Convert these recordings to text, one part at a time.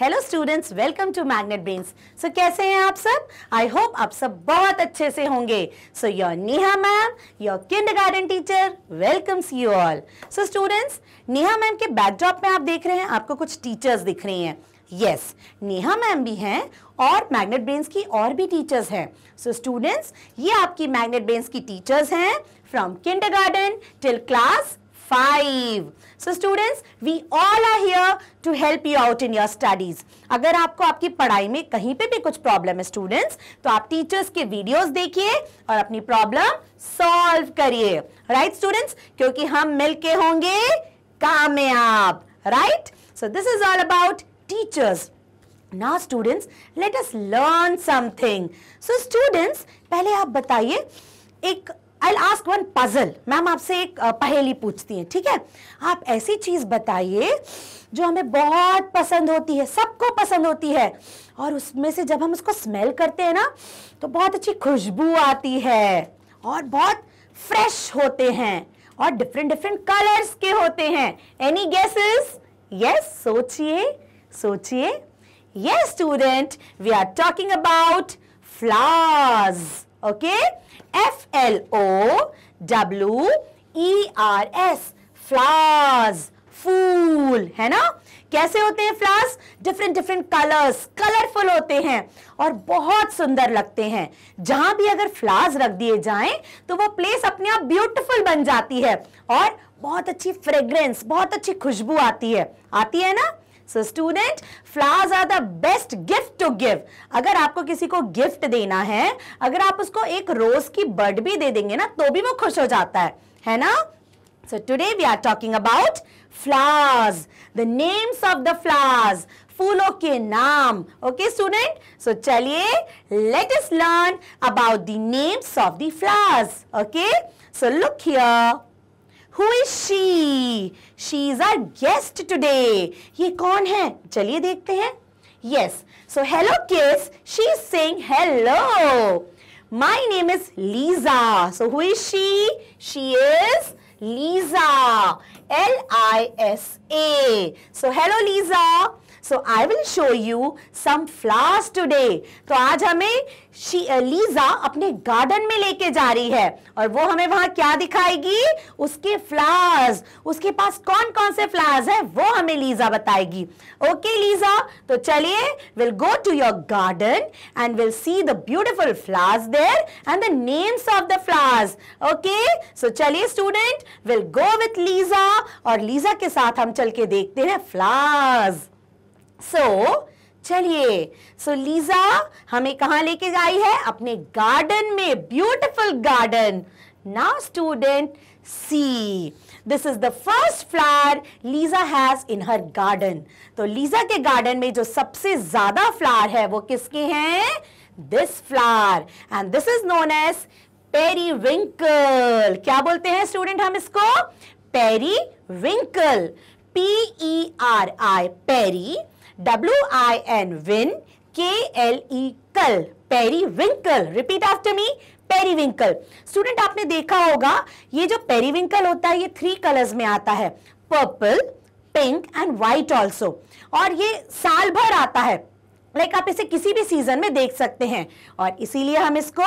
Hello students welcome to Magnet Brains so कैसे हैं आप सब आई होप आप सब बहुत अच्छे से होंगे so your Neha ma'am your kindergarten teacher welcomes you all so students Neha ma'am के बैकड्रॉप में आप देख रहे हैं आपको कुछ टीचर्स दिख रही हैं यस yes, नेहा मैम भी हैं और मैग्नेट ब्रेन्स की और भी टीचर्स हैं सो स्टूडेंट्स ये आपकी मैग्नेट ब्रेन्स की टीचर्स हैं from kindergarten till class five. So students, we all are here to help you out in your studies. अगर आपको आपकी पढ़ाई में कहीं पे भी कुछ problem है students, तो आप teachers के videos देखिए और अपनी problem solve करिए Right students? क्योंकि हम मिलके होंगे कामयाब right so this is all about teachers ना students, let us learn something so students, पहले आप बताइए एक I ask one puzzle ma'am आपसे एक पहेली पूछती है ठीक है आप ऐसी चीज बताइए जो हमें बहुत पसंद होती है सबको पसंद होती है और उसमें से जब हम उसको स्मेल करते हैं ना तो बहुत अच्छी खुशबू आती है और बहुत फ्रेश होते हैं और डिफरेंट डिफरेंट कलर्स के होते हैं एनी गेसेस यस सोचिए सोचिए yes student we are talking about flowers okay F L O W E R S flowers फूल है ना कैसे होते हैं flowers different different colours colourful होते हैं और बहुत सुंदर लगते हैं जहां भी अगर फ्लावर्स रख दिए जाएं तो वो प्लेस अपने आप ब्यूटीफुल बन जाती है और बहुत अच्छी फ्रेग्रेंस बहुत अच्छी खुशबू आती है आती है ना so student flowers are the best to give अगर आपको किसी को गिफ्ट देना है अगर आप उसको एक रोज की बर्ड भी दे देंगे ना तो भी वो खुश हो जाता है है ना so today we are talking about flowers the names of the flowers फूलों के नाम ओके स्टूडेंट सो चलिए let us learn about the names of the flowers okay so look here Who is she? She is our guest today. ये कौन है चलिए देखते हैं Yes. So hello kids. She is saying hello. My name is Lisa. So who is she? She is Lisa. L-I-S-A. So hello Lisa. So I will show you some flowers today. तो आज हमें she Lisa uh, अपने garden में लेके जा रही है और वो हमें वहां क्या दिखाएगी उसके फ्लावर्स उसके पास कौन कौन से फ्लावर्स है वो हमें लीजा बताएगी ओके okay, लीजा तो चलिए will go to your garden and will see the beautiful flowers there and the names of the flowers okay so चलिए student will go with Lisa Lisa और Lisa के साथ हम चल के देखते हैं फ्लावर्स सो so, चलिए सो so, लीजा हमें कहा लेके जाई है अपने गार्डन में beautiful garden now student see this is the first flower Lisa has in her garden तो लीजा के गार्डन में जो सबसे ज्यादा फ्लावर है वो किसके हैं this flower and this is known as peri क्या बोलते हैं स्टूडेंट हम इसको periwinkle P E R I peri W I N win K L E kle periwinkle repeat after me periwinkle student आपने देखा होगा ये जो पेरीविंकल होता है ये थ्री कलर्स में आता है purple pink and white also और ये साल भर आता है लाइक like आप इसे किसी भी सीजन में देख सकते हैं और इसीलिए हम इसको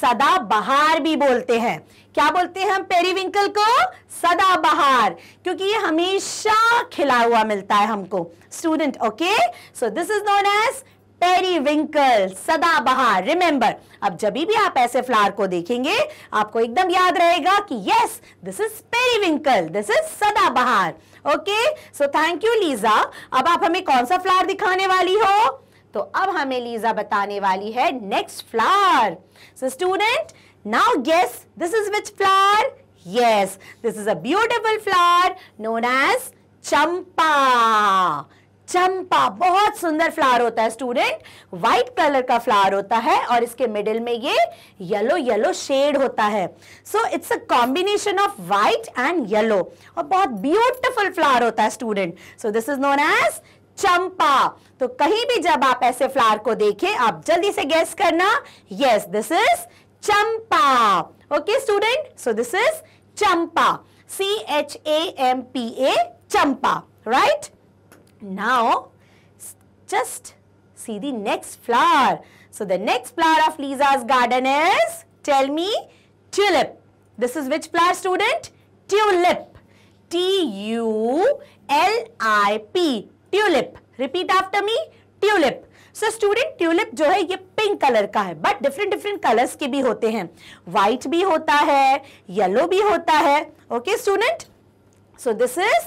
सदाबहार भी बोलते हैं क्या बोलते हैं हम पेरीविंकल को सदाबहार क्योंकि ये हमेशा खिला हुआ मिलता है हमको student okay so this is known as periwinkle सदाबहार रिमेंबर अब जब भी आप ऐसे फ्लावर को देखेंगे आपको एकदम याद रहेगा कि yes this is periwinkle this is सदाबहार okay so thank you Lisa अब आप हमें कौन सा फ्लावर दिखाने वाली हो तो अब हमें लीजा बताने वाली है next flower so student Now guess this is which flower? Yes, this is a beautiful flower known as champa champa बहुत सुंदर फ्लावर होता है स्टूडेंट व्हाइट कलर का फ्लावर होता है और इसके मिडिल में ये येलो येलो शेड होता है so it's a combination of white and yellow और बहुत ब्यूटीफुल फ्लावर होता है student so this is known as champa तो कहीं भी जब आप ऐसे फ्लावर को देखें आप जल्दी से गेस करना yes this is champa. Okay, student? So, this is champa. C-H-A-M-P-A, champa. Right? Now, just see the next flower. So, the next flower of Lisa's garden is, tell me, tulip. This is which flower, student? Tulip. T-U-L-I-P. Tulip. Repeat after me. Tulip. So student tulip जो है ये pink colour का है but different different colours के भी होते हैं white भी होता है येलो भी होता है okay student so this is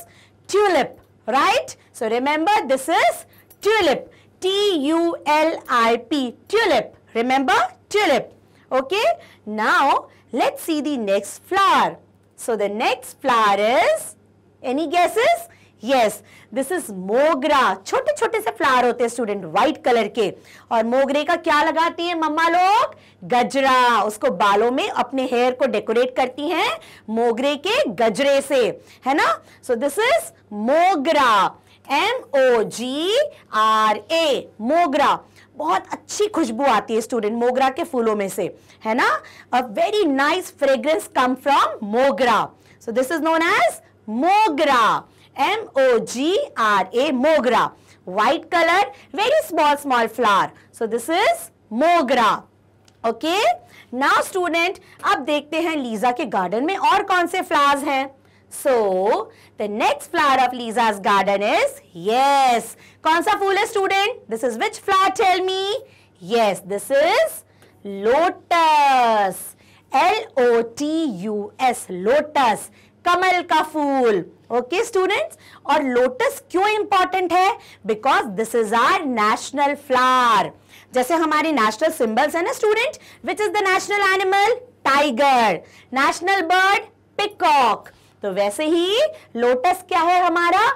tulip right so remember this is tulip T U L I P tulip remember tulip okay now let see the next flower so the next flower is any guesses yes this is mogra छोटे छोटे से flower होते हैं student white colour के और मोगरे का क्या लगाती है मम्मा लोग गजरा उसको बालों में अपने हेयर को डेकोरेट करती हैं मोगरे के गजरे से है ना so this is mogra M O G R A mogra बहुत अच्छी खुशबू आती है स्टूडेंट मोगरा के फूलों में से है ना a very nice fragrance come from mogra so this is known as mogra M O G R A mogra white colour very small small flower so this is mogra okay now student अब देखते हैं लीजा के गार्डन में और कौन से फ्लावर्स हैं so the next flower of Lisa garden is yes कौन सा फूल है student this is which flower tell me yes this is lotus L O T U S lotus कमल का फूल ओके स्टूडेंट्स और लोटस क्यों इंपॉर्टेंट है because this is our national flower जैसे हमारी नेशनल सिंबल्स है ना student which is the national animal tiger national bird peacock तो वैसे ही लोटस क्या है हमारा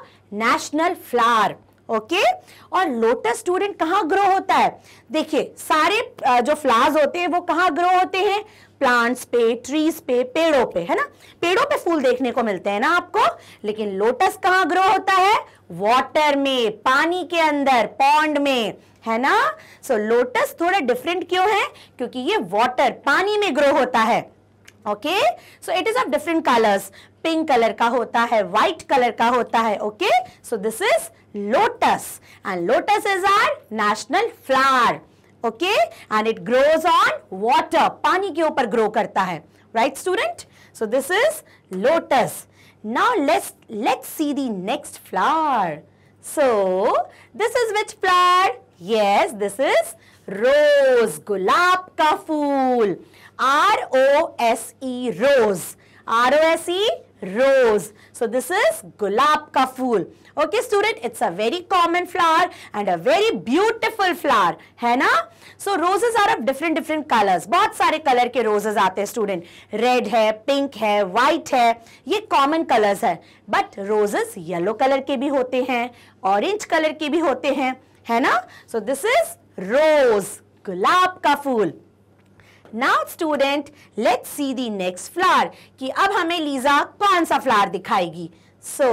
नेशनल फ्लावर ओके okay? और लोटस स्टूडेंट कहाँ ग्रो होता है देखिए सारे जो फ्लावर्स होते हैं वो कहाँ ग्रो होते हैं प्लांट्स पे ट्रीज पे पेड़ों पे है ना पेड़ों पे फूल देखने को मिलते हैं ना आपको लेकिन लोटस कहाँ ग्रो होता है वॉटर में पानी के अंदर पॉन्ड में है ना सो so, लोटस थोड़ा डिफरेंट क्यों है क्योंकि ये वॉटर पानी में ग्रो होता है okay so it is of different colours pink colour का होता है व्हाइट कलर का होता है okay so this is lotus and lotus is our national flower okay and it grows on water पानी के ऊपर ग्रो करता है right student so this is lotus now let's let's see the next flower so this is which flower yes this is rose गुलाब का फूल are O S E rose R O S E rose. So this is gulab ka phool Okay student, it's a very common flower and a very beautiful flower. hai na So roses are of different different colors. bahut sare color ke roses aate hain student. Red hai pink hai white hai ye common colors hai But roses yellow color ke bhi hote hain orange color ke bhi hote hain hai na So this is rose. gulab ka phool now student let see the next flower कि अब हमें Lisa कौन सा flower दिखाएगी सो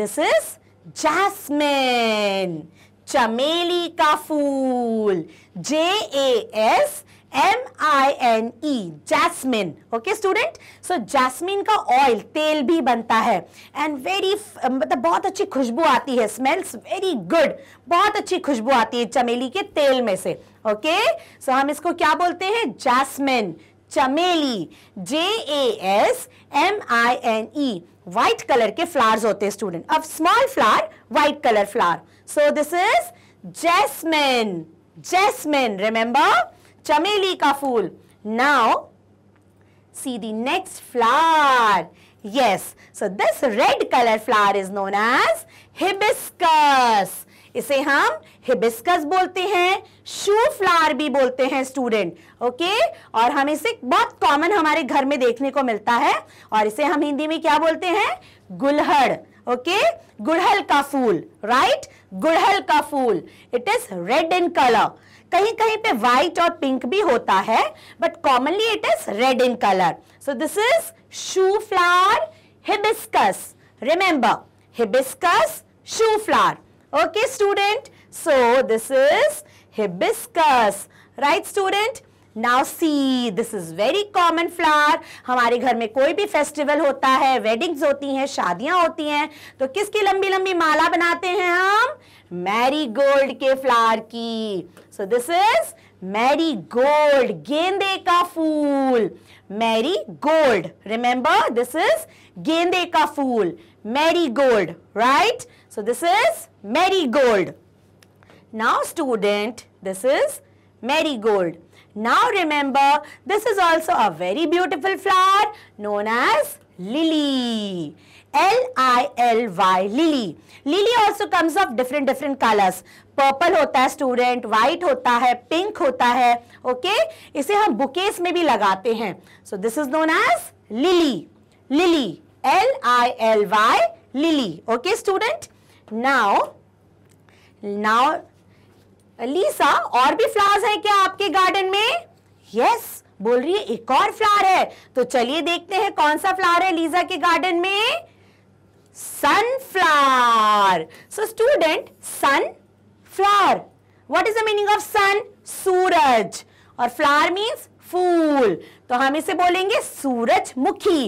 this is jasmine चमेली का फूल J A S M I N E jasmine okay student so jasmine का ऑयल तेल भी बनता है एंड वेरी मतलब बहुत अच्छी खुशबू आती है स्मेल्स वेरी गुड बहुत अच्छी खुशबू आती है चमेली के तेल में से ओके सो हम इसको क्या बोलते हैं जैसमिन चमेली J A S M I N E white colour के फ्लावर्स होते हैं स्टूडेंट अब small flower white colour flower so this is jasmine jasmine remember चमेली का फूल now see the next flower yes so this red colour flower is known as hibiscus इसे हम hibiscus बोलते हैं शू फ्लावर भी बोलते हैं स्टूडेंट ओके और हम इसे बहुत कॉमन हमारे घर में देखने को मिलता है और इसे हम हिंदी में क्या बोलते हैं गुलहड़ ओके गुड़हल का फूल राइट गुड़हल का फूल it is red in colour कहीं कहीं पे व्हाइट और पिंक भी होता है but commonly it is red in colour so this is shoe flower hibiscus remember hibiscus shoe flower Okay, student? So, this is hibiscus. Right, student? Now see this is very common flower हमारे घर में कोई भी festival होता है weddings होती हैं शादियां होती हैं तो किसकी लंबी लंबी माला बनाते हैं हम मैरी गोल्ड के फ्लावर की so this is marigold गेंदे का फूल Mary Gold. Remember, this is Gende ka Mary Gold, right? So, this is Mary Gold. Now, student, this is Mary Gold. Now, remember, this is also a very beautiful flower known as Lily. L-I-L-Y, Lily. Lily also comes of different, different colors. Purple होता है student white होता है pink होता है okay okay? इसे हम bouquets में भी लगाते हैं so this is known as lily lily L I L Y lily okay student now now Lisa और भी फ्लावर्स हैं क्या आपके गार्डन में यस yes, बोल रही है एक और फ्लावर है तो चलिए देखते हैं कौन सा फ्लावर है लीजा के गार्डन में sunflower so student sun flower what is the meaning of sun सूरज और फ्लावर मीन्स फूल तो हम इसे बोलेंगे सूरजमुखी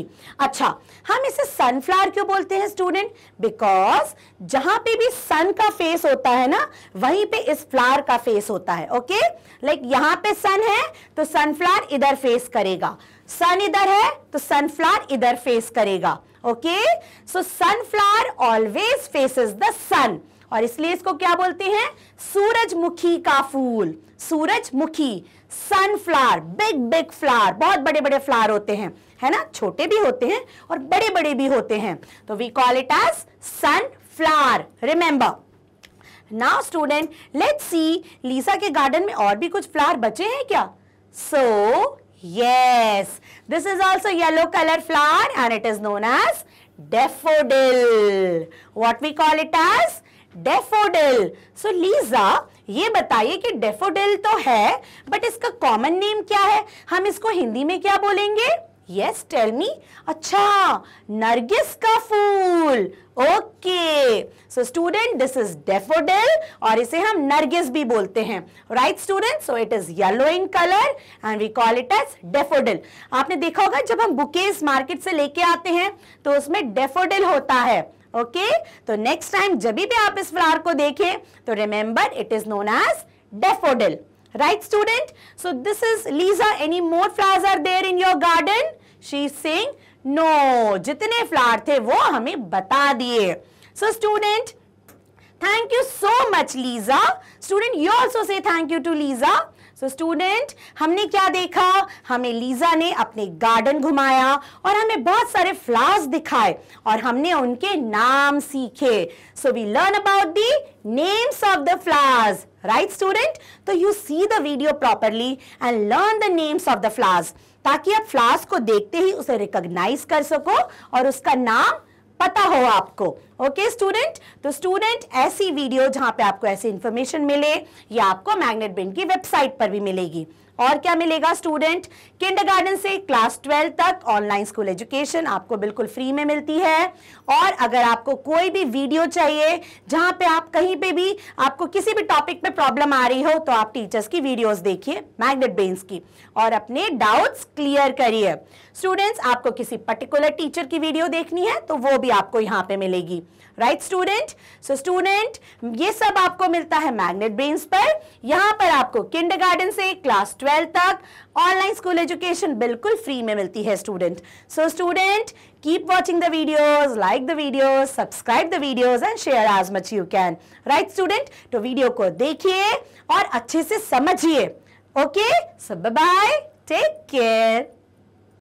अच्छा हम इसे सनफ्लावर क्यों बोलते हैं स्टूडेंट बिकॉज जहां पे भी सन का फेस होता है ना वहीं पे इस फ्लावर का फेस होता है ओके लाइक यहां पे सन है तो सनफ्लावर इधर फेस करेगा सन इधर है तो सनफ्लावर इधर फेस करेगा okay so sunflower always faces the sun और इसलिए इसको क्या बोलते हैं सूरजमुखी का फूल सूरजमुखी सनफ्लावर बिग बिग फ्लावर बहुत बड़े बड़े फ्लावर होते हैं है ना छोटे भी होते हैं और बड़े बड़े भी होते हैं तो we call it as sunflower remember now student let's see Lisa के गार्डन में और भी कुछ फ्लावर बचे हैं क्या so yes this is also yellow colour flower and it is known as daffodil what we call it as daffodil so Lisa ये बताइए कि डेफोडिल तो है बट इसका कॉमन नेम क्या है हम इसको हिंदी में क्या बोलेंगे यस टेल मी अच्छा नरगिस का फूल okay so student this is daffodil और इसे हम नरगिस भी बोलते हैं right student so it is yellow in colour and we call it as daffodil आपने देखा होगा जब हम बुकेस मार्केट से लेके आते हैं तो उसमें डेफोडिल होता है ओके तो नेक्स्ट टाइम जब भी आप इस फ्लावर को देखें तो remember it is known as daffodil right student so this is Lisa any more flowers are there in your garden she is saying no जितने फ्लावर थे वो हमें बता दिए so student thank you so much Lisa student you also say thank you to lisa so student हमने क्या देखा हमें लीजा ने अपने गार्डन घुमाया और हमें बहुत सारे फ्लावर्स दिखाए और हमने उनके नाम सीखे so we learn about the names of the flowers right student तो you see the video properly and learn the names of the flowers ताकि आप फ्लावर्स को देखते ही उसे रिकोगनाइज कर सको और उसका नाम पता हो आपको ओके स्टूडेंट तो स्टूडेंट ऐसी वीडियो जहां पे आपको ऐसी इंफॉर्मेशन मिले या आपको मैग्नेट बिंड की वेबसाइट पर भी मिलेगी और क्या मिलेगा स्टूडेंट किंडरगार्टन से क्लास ट्वेल्व तक ऑनलाइन स्कूल एजुकेशन आपको बिल्कुल फ्री में मिलती है और अगर आपको कोई भी वीडियो चाहिए जहां पे आप कहीं पे भी आपको किसी भी टॉपिक पे प्रॉब्लम आ रही हो तो आप टीचर्स की वीडियोस देखिए मैग्नेट बेन्स की और अपने डाउट्स क्लियर करिए स्टूडेंट्स आपको किसी पर्टिकुलर टीचर की वीडियो देखनी है तो वो भी आपको यहाँ पे मिलेगी राइट स्टूडेंट सो स्टूडेंट ये सब आपको मिलता है मैग्नेट ब्रेन पर यहां पर आपको किंड गार्डन से क्लास ट्वेल्व तक ऑनलाइन स्कूल एजुकेशन बिल्कुल फ्री में मिलती है student so student keep watching the videos like the videos subscribe the videos and share as much you can right student तो वीडियो को देखिए और अच्छे से समझिए okay so bye take care